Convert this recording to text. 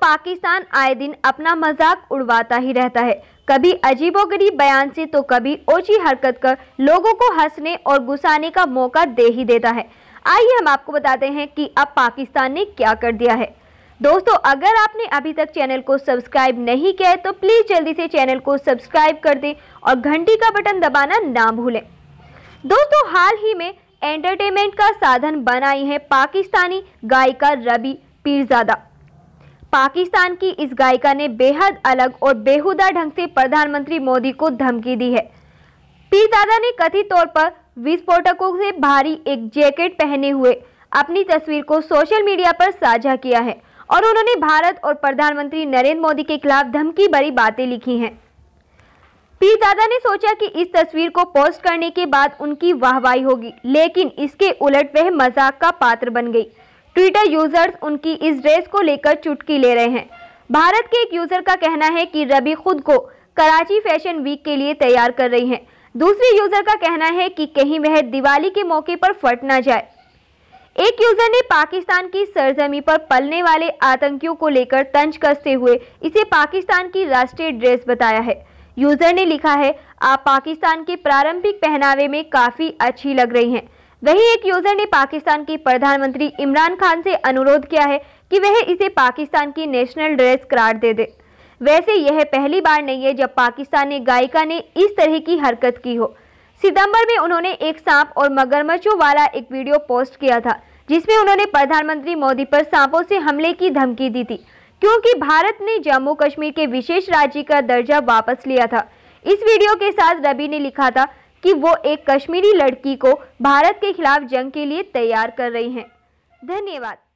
पाकिस्तान आए दिन अपना मजाक उड़वाता ही रहता है कभी अजीबोगरीब बयान से तो कभी ओछी हरकत कर लोगों को हंसने और घुसाने का मौका दे ही देता है आइए हम आपको बताते हैं कि अब पाकिस्तान ने क्या कर दिया है दोस्तों अगर आपने अभी तक चैनल को सब्सक्राइब नहीं किया है तो प्लीज़ जल्दी से चैनल को सब्सक्राइब कर दें और घंटी का बटन दबाना ना भूलें दोस्तों हाल ही में एंटरटेनमेंट का साधन बनाई है पाकिस्तानी गायिका रबी पीरजादा पाकिस्तान की इस गायिका ने बेहद अलग और बेहुदा ढंग से प्रधानमंत्री मोदी को धमकी दी है पीरजादा ने कथित तौर पर विस्फोटकों से भारी एक जैकेट पहने हुए अपनी तस्वीर को सोशल मीडिया पर साझा किया है और उन्होंने भारत और प्रधानमंत्री नरेंद्र मोदी के खिलाफ धमकी भरी बातें लिखी हैं पीरजादा ने सोचा कि इस तस्वीर को पोस्ट करने के बाद उनकी वाहवाही होगी लेकिन इसके उलट वह मजाक का पात्र बन गई ट्विटर यूजर्स उनकी इस ड्रेस को लेकर चुटकी ले रहे हैं भारत के एक यूजर का कहना है कि रबी खुद को कराची फैशन वीक के लिए तैयार कर रही हैं दूसरे यूजर का कहना है कि कहीं वह दिवाली के मौके पर फट ना जाए एक यूजर ने पाकिस्तान की सरजमी पर पलने वाले आतंकियों को लेकर तंज कसते हुए इसे पाकिस्तान की राष्ट्रीय ड्रेस बताया है यूजर ने लिखा है आप पाकिस्तान के प्रारंभिक पहनावे में काफ़ी अच्छी लग रही हैं वही एक यूजर ने पाकिस्तान के प्रधानमंत्री इमरान खान से अनुरोध किया है कि वह इसे पाकिस्तान की नेशनल ड्रेस करार दे दे वैसे यह पहली बार नहीं है जब पाकिस्तानी गायिका ने इस तरह की हरकत की हो सितंबर में उन्होंने एक सांप और मगरमच्छों वाला एक वीडियो पोस्ट किया था जिसमें उन्होंने प्रधानमंत्री मोदी पर सांपों से हमले की धमकी दी थी क्योंकि भारत ने जम्मू कश्मीर के विशेष राज्य का दर्जा वापस लिया था इस वीडियो के साथ रबी ने लिखा था कि वो एक कश्मीरी लड़की को भारत के खिलाफ जंग के लिए तैयार कर रही हैं धन्यवाद